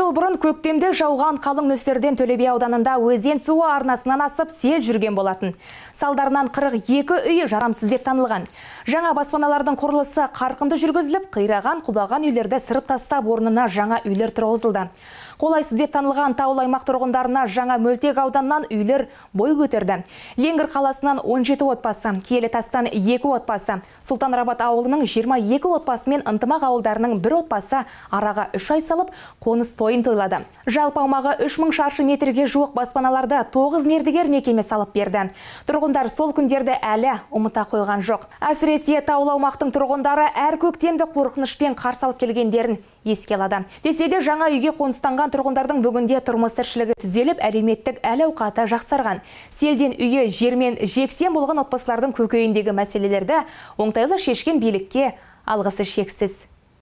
жыл бұрын көктемде жауған қалың нөстерден төлебе ауданында өзен суы арнасынан асып сел жүрген болатын салдарынан 42 үй жарамсыз деп танылған жаңа баспаналардың құрылысы қарқынды жүргізіліп қираған құлаған үйлерді сырып тастап орнына жаңа үйлер тұрғызылды Қолайсыз деп танылған таулы аймақ тұрғындарына жаңа мөлтек ауданнан үйлер бой көтерді. Леңгір қаласынан 17 отбасы, Киелі тастан 2 отбасы, Сұлтанрабат ауылының 22 отбасы мен ынтымақ ауылдарының бір отбасы араға 3 ай салып, қоныс тойын тойлады. Жалпы аумағы 3000 шаршы метрге жуық баспаналарда 9 мердігер мекеме салып берді. Тұрғындар сол күндерді әлі ұмыта қойған жоқ. Әсіресе таулы тұрғындары әр көктемді қорқынышпен қарсы алып келгендерін еске алады десе жаңа үйге қоныстанған тұрғындардың бүгінде тұрмыс тіршілігі түзеліп әлеуметтік әл ауқаты жақсарған селден үйі жермен жексен болған отбасылардың көкейіндегі мәселелерді оңтайлы шешкен билікке алғысы шексіз